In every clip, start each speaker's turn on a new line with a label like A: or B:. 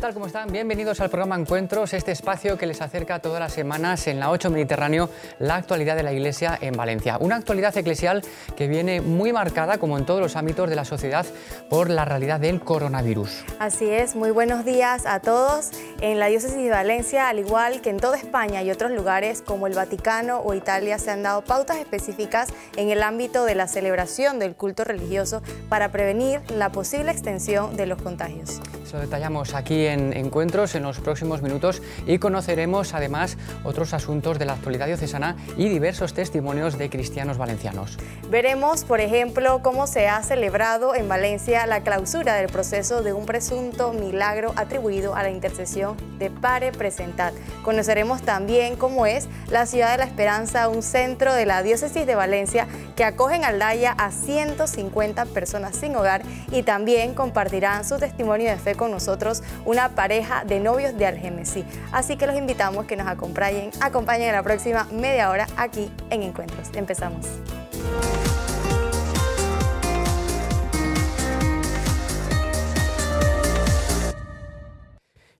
A: tal? ¿Cómo están? Bienvenidos al programa Encuentros, este espacio que les acerca todas las semanas en la 8 Mediterráneo la actualidad de la Iglesia en Valencia. Una actualidad eclesial que viene muy marcada, como en todos los ámbitos de la sociedad, por la realidad del coronavirus.
B: Así es, muy buenos días a todos. En la diócesis de Valencia, al igual que en toda España y otros lugares como el Vaticano o Italia, se han dado pautas específicas en el ámbito de la celebración del culto religioso para prevenir la posible extensión de los contagios.
A: Eso detallamos aquí en ...en encuentros en los próximos minutos y conoceremos además otros asuntos de la actualidad diocesana y diversos testimonios de cristianos valencianos.
B: Veremos, por ejemplo, cómo se ha celebrado en Valencia la clausura del proceso de un presunto milagro atribuido a la intercesión de Pare Presentat. Conoceremos también cómo es la Ciudad de la Esperanza, un centro de la diócesis de Valencia que acogen al Aldaya a 150 personas sin hogar y también compartirán su testimonio de fe con nosotros una pareja de novios de Algemesí. Así que los invitamos que nos acompañen, acompañen a la próxima media hora aquí en Encuentros. Empezamos.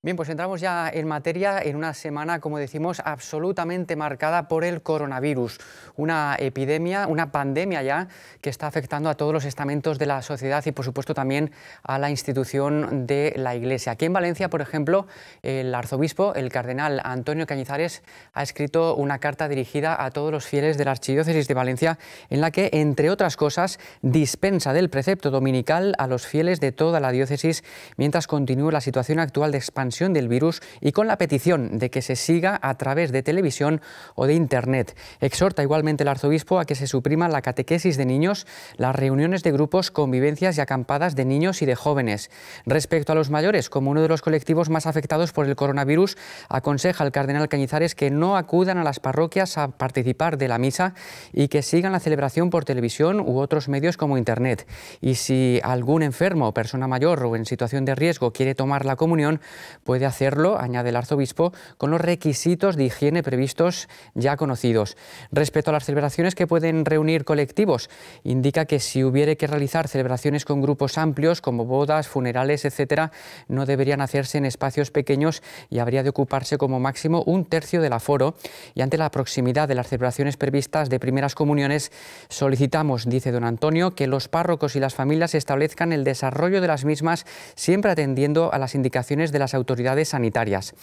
A: Bien, pues entramos ya en materia en una semana, como decimos, absolutamente marcada por el coronavirus, una epidemia, una pandemia ya que está afectando a todos los estamentos de la sociedad y, por supuesto, también a la institución de la Iglesia. Aquí en Valencia, por ejemplo, el arzobispo, el cardenal Antonio Cañizares, ha escrito una carta dirigida a todos los fieles de la Archidiócesis de Valencia, en la que, entre otras cosas, dispensa del precepto dominical a los fieles de toda la diócesis mientras continúe la situación actual de expansión del virus y con la petición de que se siga a través de televisión o de Internet. Exhorta igualmente el arzobispo a que se suprima la catequesis de niños, las reuniones de grupos, convivencias y acampadas de niños y de jóvenes. Respecto a los mayores, como uno de los colectivos más afectados por el coronavirus, aconseja el cardenal Cañizares que no acudan a las parroquias a participar de la misa y que sigan la celebración por televisión u otros medios como Internet. Y si algún enfermo, persona mayor o en situación de riesgo quiere tomar la comunión, puede hacerlo, añade el arzobispo, con los requisitos de higiene previstos ya conocidos. Respecto a las celebraciones que pueden reunir colectivos, indica que si hubiere que realizar celebraciones con grupos amplios, como bodas, funerales, etc., no deberían hacerse en espacios pequeños y habría de ocuparse como máximo un tercio del aforo. Y ante la proximidad de las celebraciones previstas de primeras comuniones, solicitamos, dice don Antonio, que los párrocos y las familias establezcan el desarrollo de las mismas siempre atendiendo a las indicaciones de las autoridades sanitarias.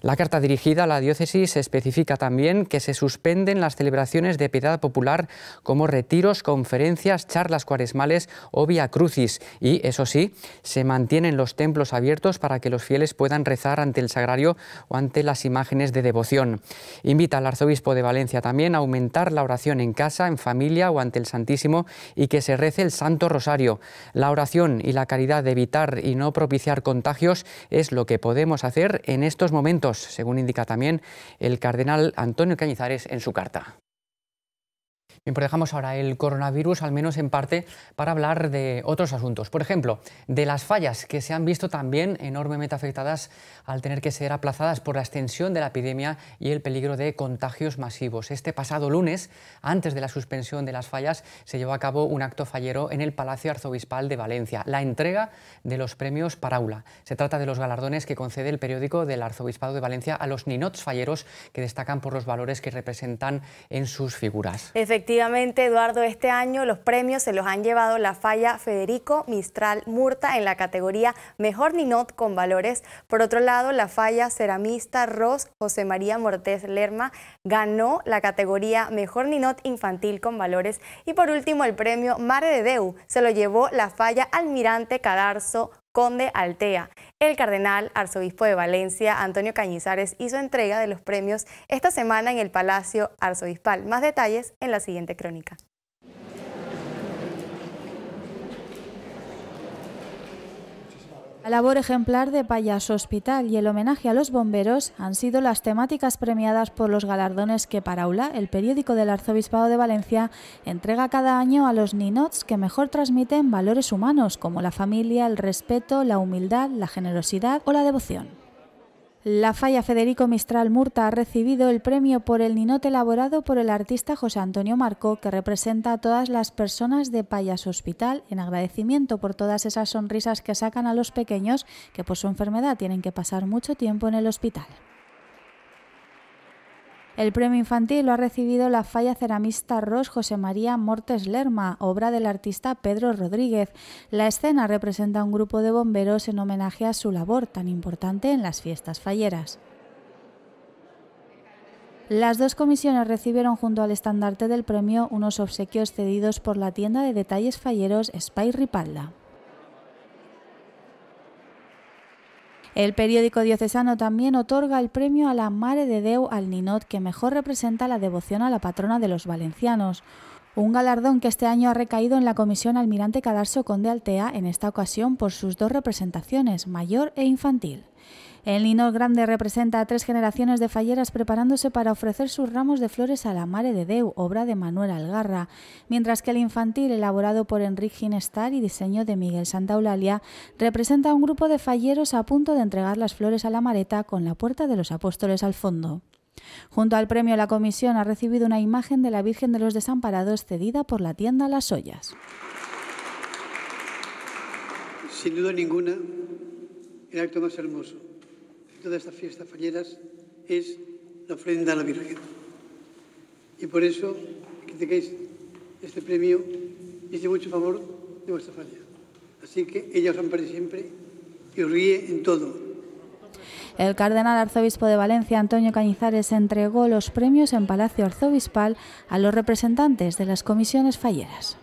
A: La carta dirigida a la diócesis especifica también que se suspenden las celebraciones de piedad popular como retiros, conferencias, charlas cuaresmales o via crucis y, eso sí, se mantienen los templos abiertos para que los fieles puedan rezar ante el sagrario o ante las imágenes de devoción. Invita al arzobispo de Valencia también a aumentar la oración en casa, en familia o ante el Santísimo y que se rece el Santo Rosario. La oración y la caridad de evitar y no propiciar contagios es lo que podemos hacer en estos momentos, según indica también el cardenal Antonio Cañizares en su carta. Bien, pues dejamos ahora el coronavirus, al menos en parte, para hablar de otros asuntos. Por ejemplo, de las fallas que se han visto también enormemente afectadas al tener que ser aplazadas por la extensión de la epidemia y el peligro de contagios masivos. Este pasado lunes, antes de la suspensión de las fallas, se llevó a cabo un acto fallero en el Palacio Arzobispal de Valencia, la entrega de los premios para Aula. Se trata de los galardones que concede el periódico del Arzobispado de Valencia a los ninots falleros que destacan por los valores que representan en sus figuras.
B: Efectivamente, Eduardo, este año los premios se los han llevado la falla Federico Mistral Murta en la categoría Mejor Ninot con valores. Por otro lado, la falla ceramista Ros José María Mortés Lerma ganó la categoría Mejor Ninot Infantil con valores. Y por último, el premio Mare de Deu se lo llevó la falla Almirante Cadarzo Conde Altea el cardenal arzobispo de Valencia, Antonio Cañizares, hizo entrega de los premios esta semana en el Palacio Arzobispal. Más detalles en la siguiente crónica.
C: La labor ejemplar de Payas Hospital y el homenaje a los bomberos han sido las temáticas premiadas por los galardones que Paraula, el periódico del Arzobispado de Valencia, entrega cada año a los ninots que mejor transmiten valores humanos como la familia, el respeto, la humildad, la generosidad o la devoción. La falla Federico Mistral Murta ha recibido el premio por el ninote elaborado por el artista José Antonio Marco, que representa a todas las personas de Payas Hospital, en agradecimiento por todas esas sonrisas que sacan a los pequeños que por su enfermedad tienen que pasar mucho tiempo en el hospital. El premio infantil lo ha recibido la falla ceramista Ros José María Mortes Lerma, obra del artista Pedro Rodríguez. La escena representa a un grupo de bomberos en homenaje a su labor tan importante en las fiestas falleras. Las dos comisiones recibieron junto al estandarte del premio unos obsequios cedidos por la tienda de detalles falleros Spy Ripalda. El periódico diocesano también otorga el premio a la Mare de Deu al Ninot, que mejor representa la devoción a la patrona de los valencianos. Un galardón que este año ha recaído en la Comisión Almirante Cadarso Conde Altea, en esta ocasión por sus dos representaciones, mayor e infantil. El Ninor Grande representa a tres generaciones de falleras preparándose para ofrecer sus ramos de flores a la Mare de Deu, obra de Manuel Algarra, mientras que el infantil, elaborado por Enrique Ginestar y diseño de Miguel Santa Eulalia, representa a un grupo de falleros a punto de entregar las flores a la mareta con la Puerta de los Apóstoles al fondo. Junto al premio, la comisión ha recibido una imagen de la Virgen de los Desamparados cedida por la tienda Las Ollas.
D: Sin duda ninguna, el acto más hermoso de estas fiestas falleras es la ofrenda a la Virgen. Y por eso que tengáis este premio es este mucho favor de vuestra falla. Así que ella os para siempre y os ríe en todo.
C: El cardenal arzobispo de Valencia, Antonio Cañizares, entregó los premios en Palacio Arzobispal a los representantes de las comisiones falleras.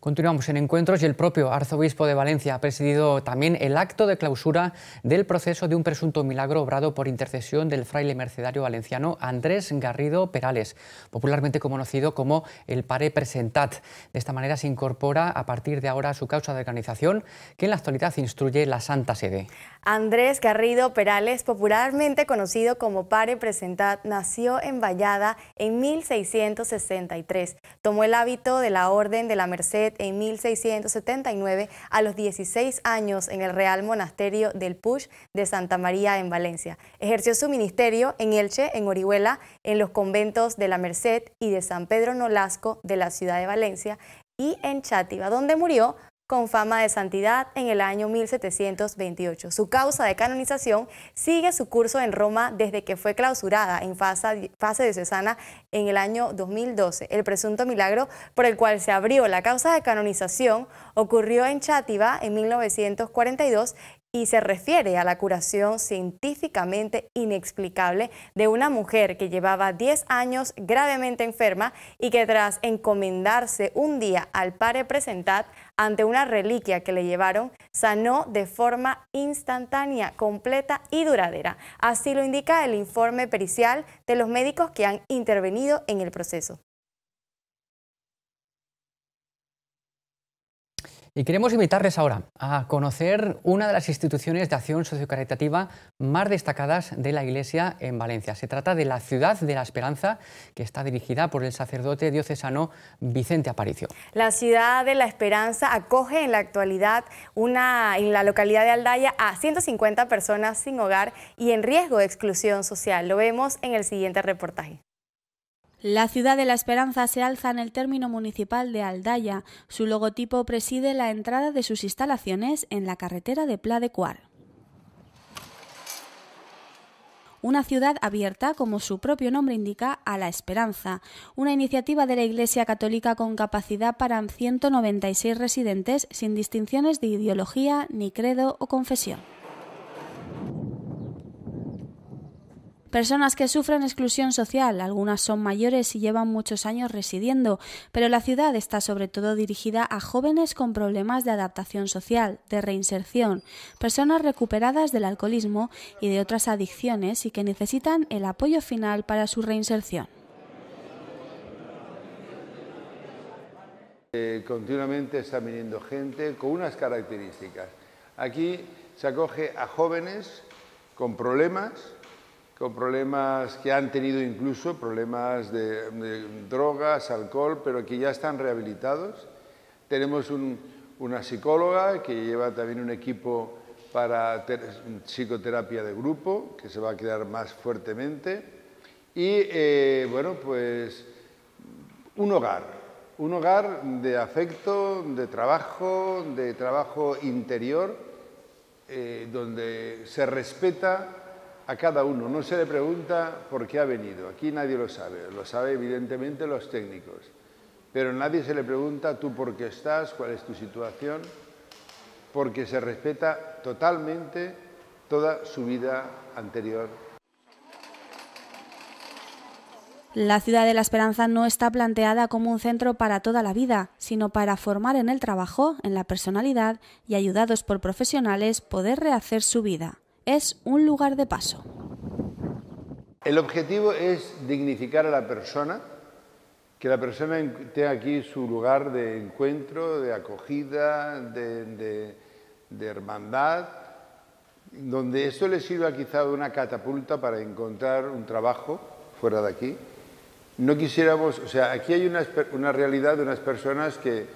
A: Continuamos en encuentros y el propio arzobispo de Valencia ha presidido también el acto de clausura del proceso de un presunto milagro obrado por intercesión del fraile mercedario valenciano Andrés Garrido Perales, popularmente conocido como el Pare Presentat. De esta manera se incorpora a partir de ahora su causa de organización, que en la actualidad instruye la Santa Sede.
B: Andrés Garrido Perales, popularmente conocido como Pare Presentat, nació en Vallada en 1663. Tomó el hábito de la Orden de la Merced en 1679 a los 16 años en el Real Monasterio del Push de Santa María en Valencia. Ejerció su ministerio en Elche, en Orihuela, en los conventos de la Merced y de San Pedro Nolasco de la ciudad de Valencia y en Chátiva, donde murió con fama de santidad en el año 1728. Su causa de canonización sigue su curso en Roma desde que fue clausurada en fase, fase cesana en el año 2012. El presunto milagro por el cual se abrió la causa de canonización ocurrió en Chátiva en 1942 y se refiere a la curación científicamente inexplicable de una mujer que llevaba 10 años gravemente enferma y que tras encomendarse un día al Pare Presentat ante una reliquia que le llevaron, sanó de forma instantánea, completa y duradera. Así lo indica el informe pericial de los médicos que han intervenido en el proceso.
A: Y queremos invitarles ahora a conocer una de las instituciones de acción sociocaritativa más destacadas de la Iglesia en Valencia. Se trata de la Ciudad de la Esperanza, que está dirigida por el sacerdote diocesano Vicente Aparicio.
B: La Ciudad de la Esperanza acoge en la actualidad una, en la localidad de Aldaya a 150 personas sin hogar y en riesgo de exclusión social. Lo vemos en el siguiente reportaje.
C: La ciudad de la esperanza se alza en el término municipal de Aldaya. Su logotipo preside la entrada de sus instalaciones en la carretera de Pla de Cuar. Una ciudad abierta, como su propio nombre indica, a la esperanza. Una iniciativa de la Iglesia Católica con capacidad para 196 residentes sin distinciones de ideología, ni credo o confesión. Personas que sufren exclusión social, algunas son mayores y llevan muchos años residiendo, pero la ciudad está sobre todo dirigida a jóvenes con problemas de adaptación social, de reinserción, personas recuperadas del alcoholismo y de otras adicciones y que necesitan el apoyo final para su reinserción.
E: Eh, continuamente está viniendo gente con unas características. Aquí se acoge a jóvenes con problemas, con problemas que han tenido incluso problemas de, drogas, alcohol, pero que ya están rehabilitados. Tenemos una psicóloga que lleva también un equipo para psicoterapia de grupo, que se va a quedar más fuertemente. Y eh, bueno, pues un hogar, un hogar de afecto, de trabajo, de trabajo interior, eh, donde se respeta a cada uno. No se le pregunta por qué ha venido. Aquí nadie lo sabe. Lo sabe evidentemente los técnicos. Pero nadie se le pregunta tú por qué estás, cuál es tu situación, porque se respeta totalmente toda su vida anterior
C: la ciudad de la esperanza no está planteada como un centro para toda la vida, sino para formar en el trabajo, en la personalidad y ayudados por profesionales poder rehacer su vida es un lugar de paso.
E: El objetivo es dignificar a la persona, que la persona tenga aquí su lugar de encuentro, de acogida, de, hermandad, donde eso le sirva quizá de una catapulta para encontrar un trabajo fuera de aquí. No quisiéramos, o sea, aquí hay una, realidad de unas personas que,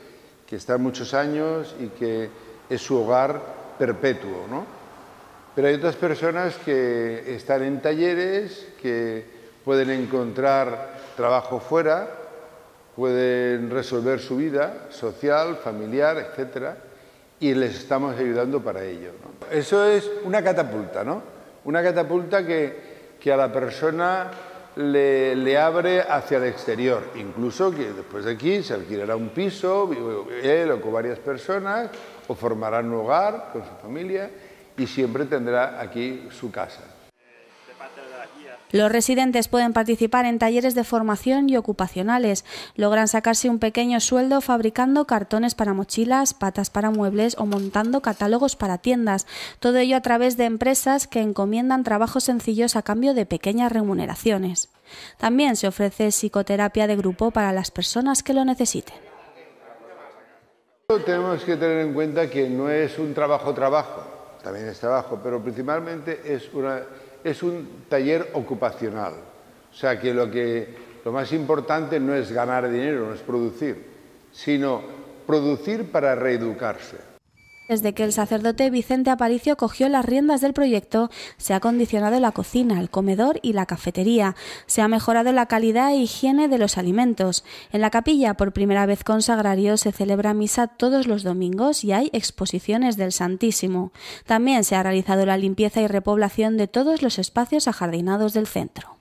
E: que están muchos años y que es su hogar perpetuo, ¿no? Pero hay otras personas que están en talleres, que pueden encontrar trabajo fuera, pueden resolver su vida social, familiar, etc. Y les estamos ayudando para ello. Eso es una catapulta, ¿no? Una catapulta que, a la persona le, abre hacia el exterior. Incluso que después de aquí se adquirirá un piso, él o con varias personas, o formarán un hogar con su familia y siempre tendrá aquí su casa.
C: Los residentes pueden participar en talleres de formación y ocupacionales. Logran sacarse un pequeño sueldo fabricando cartones para mochilas, patas para muebles o montando catálogos para tiendas. Todo ello a través de empresas que encomiendan trabajos sencillos a cambio de pequeñas remuneraciones. También se ofrece psicoterapia de grupo para las personas que lo necesiten.
E: Tenemos que tener en cuenta que no es un trabajo-trabajo también es trabajo, pero principalmente es, un taller ocupacional. O sea que lo más importante no es ganar dinero, no es producir, sino producir para reeducarse.
C: Desde que el sacerdote Vicente Aparicio cogió las riendas del proyecto, se ha condicionado la cocina, el comedor y la cafetería. Se ha mejorado la calidad e higiene de los alimentos. En la capilla, por primera vez consagrario, se celebra misa todos los domingos y hay exposiciones del Santísimo. También se ha realizado la limpieza y repoblación de todos los espacios ajardinados del centro.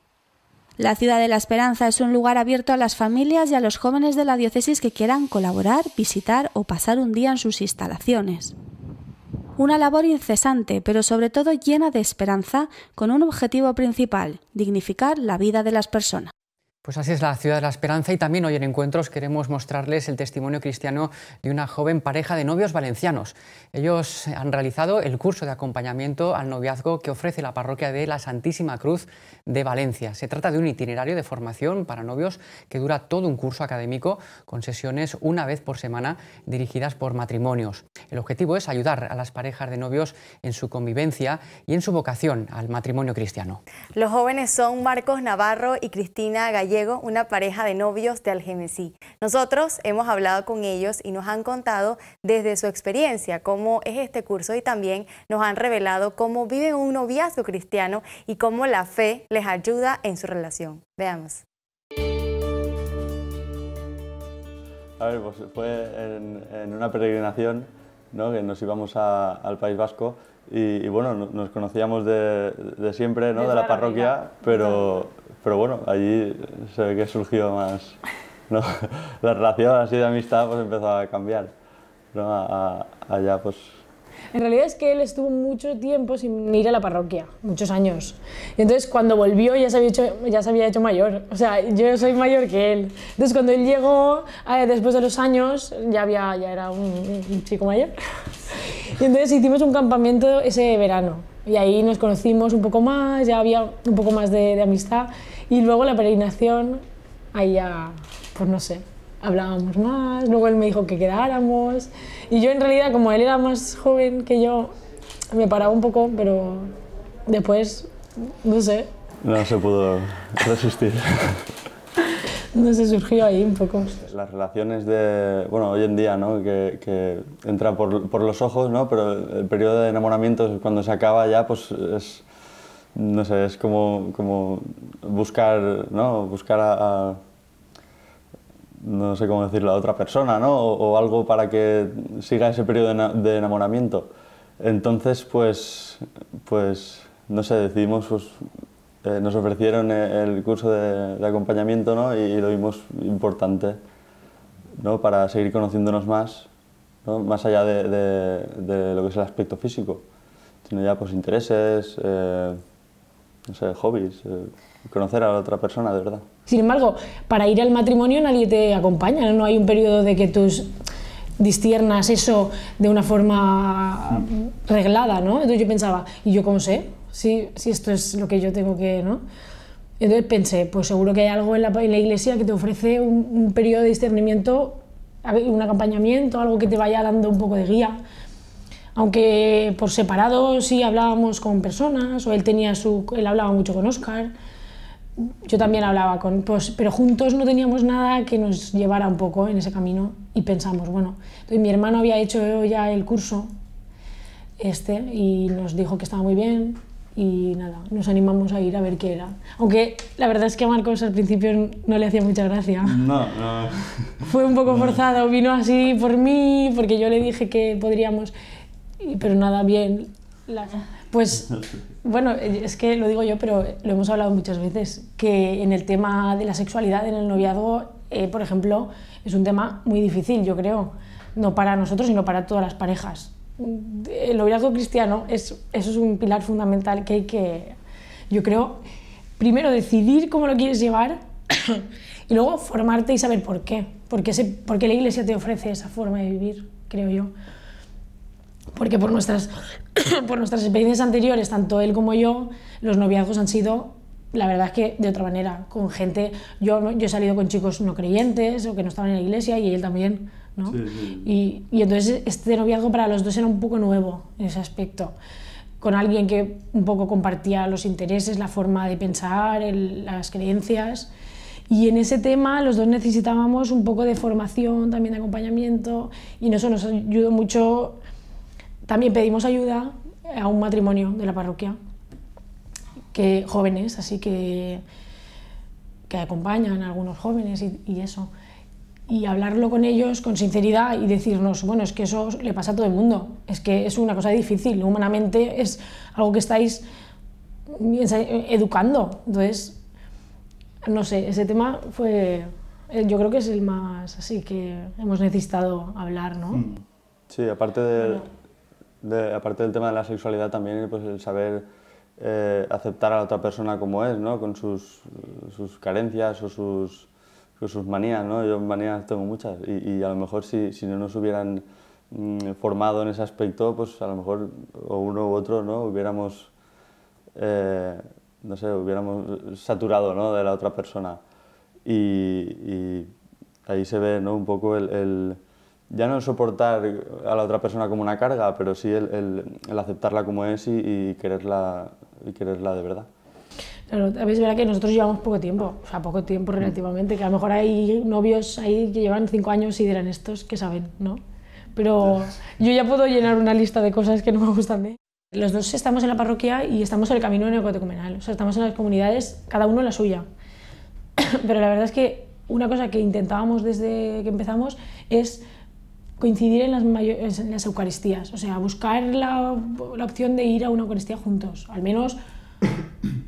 C: La Ciudad de la Esperanza es un lugar abierto a las familias y a los jóvenes de la diócesis que quieran colaborar, visitar o pasar un día en sus instalaciones. Una labor incesante, pero sobre todo llena de esperanza, con un objetivo principal, dignificar la vida de las personas.
A: Pues así es la ciudad de la esperanza y también hoy en Encuentros queremos mostrarles el testimonio cristiano de una joven pareja de novios valencianos. Ellos han realizado el curso de acompañamiento al noviazgo que ofrece la parroquia de la Santísima Cruz de Valencia. Se trata de un itinerario de formación para novios que dura todo un curso académico con sesiones una vez por semana dirigidas por matrimonios. El objetivo es ayudar a las parejas de novios en su convivencia y en su vocación al matrimonio cristiano.
B: Los jóvenes son Marcos Navarro y Cristina Gallego Gallego, una pareja de novios de Algemesí. Nosotros hemos hablado con ellos y nos han contado desde su experiencia cómo es este curso y también nos han revelado cómo viven un noviazgo cristiano y cómo la fe les ayuda en su relación. Veamos.
D: A ver, pues fue en, una peregrinación ¿no? que nos íbamos al País Vasco y, bueno, nos conocíamos de, de siempre, ¿no? de la parroquia, pero, pero bueno, allí se ve que surgió más... ¿no? La relación así de amistad pues empezó a cambiar. ¿no? allá pues
F: en realidad es que él estuvo mucho tiempo sin ir a la parroquia, muchos años. Y entonces cuando volvió ya se había hecho, ya se había hecho mayor. O sea, yo soy mayor que él. Entonces cuando él llegó, eh, después de los años, ya, había, ya era un chico mayor. Y entonces hicimos un campamento ese verano y ahí nos conocimos un poco más, ya había un poco más de, amistad. Y luego la peregrinación, ahí ya, pues no sé, hablábamos más. Luego él me dijo que quedáramos. Y yo en realidad, como él era más joven que yo, me paraba un poco, pero después, no sé.
D: No se pudo resistir.
F: No se surgió ahí un poco.
D: Las relaciones de, bueno, hoy en día, ¿no? Que, que entra por, por, los ojos, ¿no? Pero el periodo de enamoramiento cuando se acaba ya, pues es, no sé, es como, como buscar, ¿no? Buscar a, no sé cómo decirlo, a otra persona, ¿no? O, algo para que siga ese periodo de enamoramiento. Entonces, pues, pues, no sé, decidimos pues, eh, nos ofrecieron eh, el curso de, acompañamiento ¿no? y lo vimos importante ¿no? para seguir conociéndonos más, ¿no? más allá de, lo que es el aspecto físico, sino ya pues intereses, eh, no sé, hobbies, conocer a la otra persona de verdad.
F: Sin embargo, para ir al matrimonio nadie te acompaña, no, hay un periodo de que tú distiernas eso de una forma mm. reglada, ¿no? Entonces yo pensaba, ¿y yo cómo sé? si, esto es lo que yo tengo que, ¿no? Entonces pensé, pues seguro que hay algo en la, iglesia que te ofrece un, periodo de discernimiento, un acompañamiento, algo que te vaya dando un poco de guía. Aunque por separado sí hablábamos con personas, o él tenía su, él hablaba mucho con Oscar, yo también hablaba con, pues, pero juntos no teníamos nada que nos llevara un poco en ese camino y pensamos, bueno, mi hermano había hecho ya el curso este y nos dijo que estaba muy bien, y nada, nos animamos a ir a ver qué era. Aunque la verdad es que a Marcos al principio no le hacía mucha gracia.
D: No, no.
F: Fue un poco forzado, vino así por mí, porque yo le dije que podríamos, pero nada, bien. Pues bueno, es que lo digo yo, pero lo hemos hablado muchas veces, que en el tema de la sexualidad en el noviazgo, eh, por ejemplo, es un tema muy difícil, yo creo, no para nosotros, sino para todas las parejas el noviazgo cristiano es, eso es un pilar fundamental que hay que, yo creo, primero decidir cómo lo quieres llevar y luego formarte y saber por qué. Porque, qué porque la iglesia te ofrece esa forma de vivir, creo yo. Porque por nuestras, por nuestras experiencias anteriores, tanto él como yo, los noviazgos han sido la verdad es que de otra manera, con gente, yo, yo he salido con chicos no creyentes o que no estaban en la iglesia y él también y, entonces este noviazgo para los dos era un poco nuevo en ese aspecto, con alguien que un poco compartía los intereses, la forma de pensar, las creencias. Y en ese tema los dos necesitábamos un poco de formación, también de acompañamiento, y eso nos ayudó mucho. También pedimos ayuda a un matrimonio de la parroquia, que jóvenes, así que, que acompañan a algunos jóvenes y eso y hablarlo con ellos con sinceridad y decirnos, bueno, es que eso le pasa a todo el mundo, es que es una cosa difícil, humanamente es algo que estáis educando. Entonces, no sé, ese tema fue, eh, yo creo que es el más así que hemos necesitado hablar, ¿no? Hmm.
D: Sí, aparte del, de, aparte del tema de la sexualidad también, pues el saber eh, aceptar a la otra persona como es, ¿no? Con sus carencias o sus sus manías, ¿no? Yo manías tengo muchas y, y a lo mejor si, si no nos hubieran mm, formado en ese aspecto, pues a lo mejor uno u otro, ¿no? Hubiéramos, eh, no sé, hubiéramos saturado, ¿no? De la otra persona. Y, ahí se ve, ¿no? Un poco el, ya no soportar a la otra persona como una carga, pero sí el, aceptarla como es y, quererla, y quererla de verdad.
F: Claro, a que nosotros llevamos poco tiempo, o sea, poco tiempo mm. relativamente, que a lo mejor hay novios ahí que llevan cinco años y dirán estos que saben, ¿no? Pero yo ya puedo llenar una lista de cosas que no me gustan de Los dos estamos en la parroquia y estamos en el camino neocotecumenal, o sea, estamos en las comunidades, cada uno la suya. Pero la verdad es que una cosa que intentábamos desde que empezamos es coincidir en las, en las Eucaristías, o sea, buscar la, la opción de ir a una Eucaristía juntos, al menos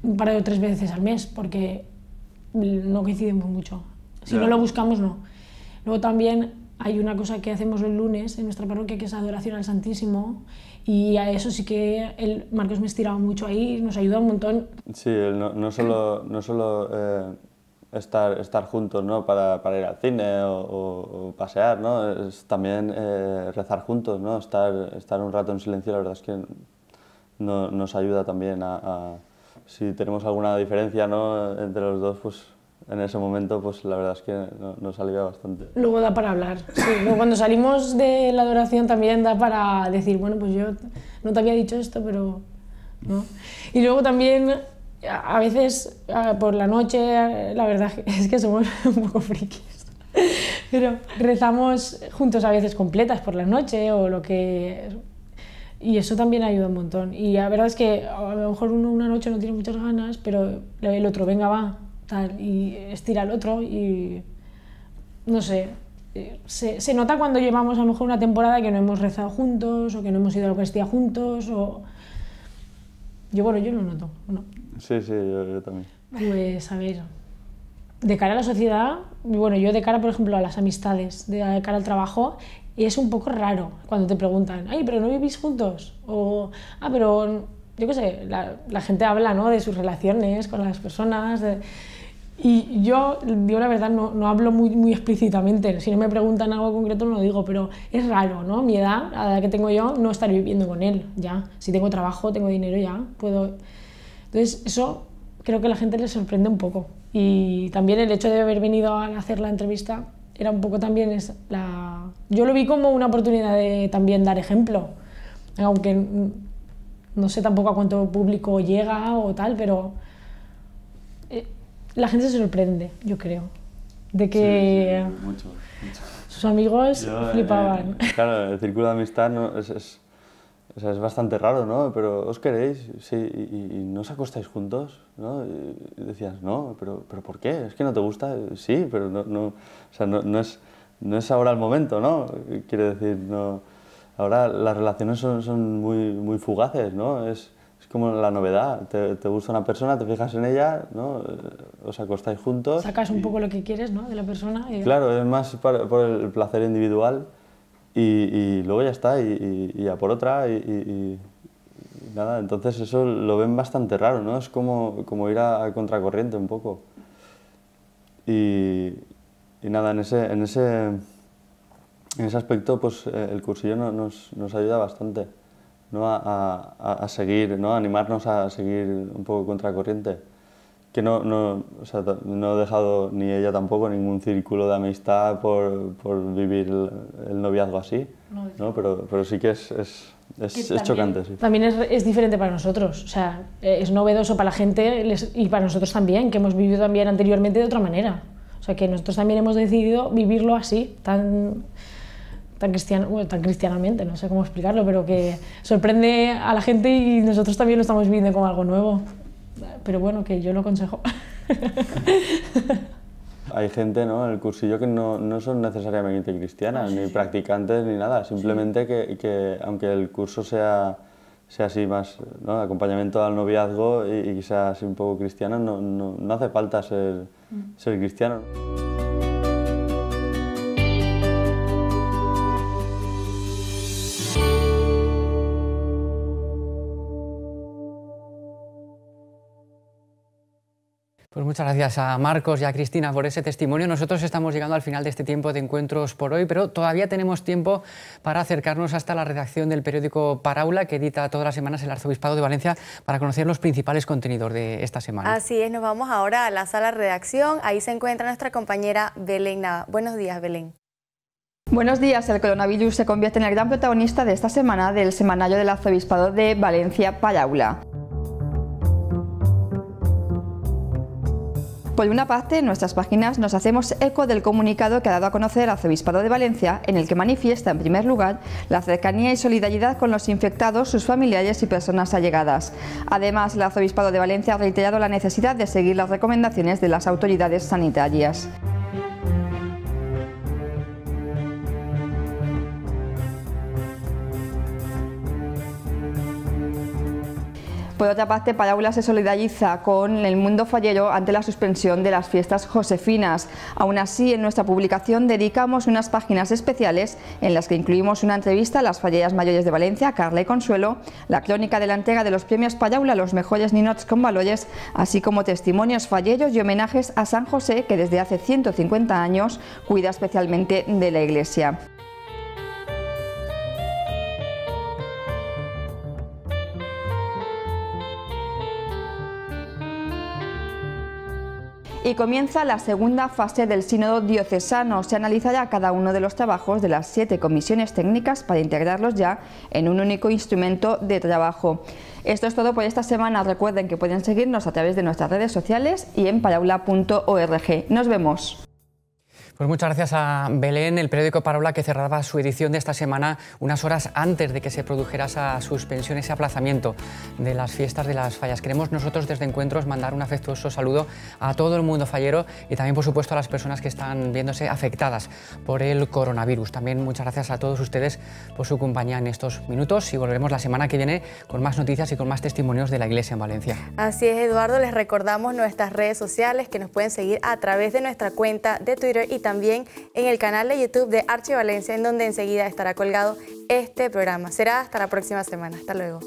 F: un par de o tres veces al mes, porque no coincidimos mucho. Si no lo buscamos, no. Luego también hay una cosa que hacemos el lunes en nuestra parroquia, que es adoración al Santísimo, y a eso sí que el Marcos me estiraba mucho ahí, nos ayuda un montón.
D: Sí, no, no solo, no solo eh, estar, estar juntos ¿no? para, para ir al cine o, pasear, ¿no? es también eh, rezar juntos, ¿no? estar, estar un rato en silencio, la verdad es que nos ayuda también a si tenemos alguna diferencia ¿no? entre los dos, pues en ese momento, pues la verdad es que nos no salía bastante.
F: Luego da para hablar. cuando salimos de la adoración también da para decir, bueno, pues yo no te había dicho esto, pero. ¿no? Y luego también, a veces por la noche, la verdad es que somos un poco frikis. Pero rezamos juntos a veces completas por la noche o lo que y eso también ayuda un montón. Y la verdad es que a lo mejor uno una noche no tiene muchas ganas, pero el otro, venga, va, tal, y estira al otro y no sé. Eh, se, se, nota cuando llevamos a lo mejor una temporada que no hemos rezado juntos o que no hemos ido a la Eucaristía juntos o... Yo, bueno, yo lo noto, ¿no?
D: Sí, sí, yo, yo también.
F: Pues, a ver, de cara a la sociedad, bueno, yo de cara, por ejemplo, a las amistades, de cara al trabajo, y es un poco raro cuando te preguntan, ay, pero no vivís juntos. O, ah, pero yo qué sé, la, gente habla ¿no? de sus relaciones con las personas. Y yo, digo la verdad, no, no, hablo muy, muy explícitamente. Si no me preguntan algo concreto, no lo digo, pero es raro, ¿no? Mi edad, a la edad que tengo yo, no estar viviendo con él, ya. Si tengo trabajo, tengo dinero, ya, puedo. Entonces, eso creo que a la gente le sorprende un poco. Y también el hecho de haber venido a hacer la entrevista era un poco también es la... Yo lo vi como una oportunidad de también dar ejemplo, aunque mm, no sé tampoco a cuánto público llega o tal, pero eh, la gente se sorprende, yo creo, de que sus amigos eh, flipaban.
D: claro, el círculo de amistad no, es o sea, es bastante raro, ¿no? Pero os queréis sí, y, no os acostáis juntos, ¿no? Y decías, no, pero, pero ¿por qué? ¿Es que no te gusta? Sí, pero no, o sea, no, es, no es ahora el momento, ¿no? Quiere decir, no, ahora las relaciones son, son muy, muy fugaces, ¿no? Es, es como la novedad, te, te, gusta una persona, te fijas en ella, ¿no? Eh, os acostáis juntos. Sacas
F: un poco lo que quieres, ¿no? De la persona.
D: Claro, es más por el placer individual y, luego ya está, y, ya a por otra, y, nada, entonces eso lo ven bastante raro, ¿no? Es como, ir a, contracorriente un poco. Y, nada, en ese, aspecto, pues eh, el cursillo nos, ayuda bastante, ¿no? A, seguir, ¿no? A animarnos a seguir un poco contracorriente que no, no, o he dejado ni ella tampoco ningún círculo de amistad por, vivir el, noviazgo así, no, Pero, sí que es, chocante.
F: También es, diferente para nosotros, o sea, es novedoso para la gente y para nosotros también, que hemos vivido también anteriormente de otra manera. O sea, que nosotros también hemos decidido vivirlo así, tan, tan, cristiano, tan cristianamente, no sé cómo explicarlo, pero que sorprende a la gente y nosotros también lo estamos viviendo como algo nuevo pero bueno, que yo lo aconsejo.
D: Hay gente ¿no? en el cursillo que no, no son necesariamente cristianas, ah, ni practicantes, ni nada. Simplemente que, aunque el curso sea, sea así más, ¿no? acompañamiento al noviazgo y, quizás sea así un poco cristiano, no, hace falta ser, mm. ser cristiano.
A: Pues muchas gracias a Marcos y a Cristina por ese testimonio. Nosotros estamos llegando al final de este tiempo de encuentros por hoy, pero todavía tenemos tiempo para acercarnos hasta la redacción del periódico Paraula, que edita todas las semanas el Arzobispado de Valencia, para conocer los principales contenidos de esta semana.
B: Así es, nos vamos ahora a la sala de redacción. Ahí se encuentra nuestra compañera Belén Nava. Buenos días, Belén. Buenos días, el coronavirus
G: se convierte en el gran protagonista de esta semana del semanario del Arzobispado de Valencia Paraula. Por una parte, en nuestras páginas nos hacemos eco del comunicado que ha dado a conocer el Arzobispado de Valencia, en el que manifiesta, en primer lugar, la cercanía y solidaridad con los infectados, sus familiares y personas allegadas. Además, el Arzobispado de Valencia ha reiterado la necesidad de seguir las recomendaciones de las autoridades sanitarias. Por pues otra parte, Parábola se solidariza con el mundo fallero ante la suspensión de las fiestas josefinas. Aún así, en nuestra publicación dedicamos unas páginas especiales en las que incluimos una entrevista a las falleras mayores de Valencia, Carla y Consuelo, la crónica de de los premios payáula los mejores ninots con valores, así como testimonios falleros y homenajes a San José, que desde hace 150 años cuida especialmente de la iglesia. y comienza la segunda fase del Sínodo Diocesano. Se analizará cada uno de los trabajos de las siete comisiones técnicas para integrarlos ya en un único instrumento de trabajo. Esto es todo por esta semana. Recuerden que pueden seguirnos a través de nuestras redes sociales y en paraula.org.
A: Nos vemos. Pues muchas gracias a Belén, el periódico Parola, que cerraba su edición de esta semana unas horas antes de que se produjera esa suspensión, ese aplazamiento de las fiestas de las fallas. Queremos nosotros desde Encuentros mandar un afectuoso saludo a todo el mundo fallero y también, por supuesto, a las personas que están viéndose afectadas por el coronavirus. También muchas gracias a todos ustedes por su compañía en estos minutos y volveremos la semana que viene con más noticias y con más testimonios de la Iglesia en Valencia.
B: Así es, Eduardo. Les recordamos nuestras redes sociales que nos pueden seguir a través de nuestra cuenta de Twitter y también en el canal de YouTube de Archivalencia, en donde enseguida estará colgado este programa. Será hasta la próxima semana. Hasta luego.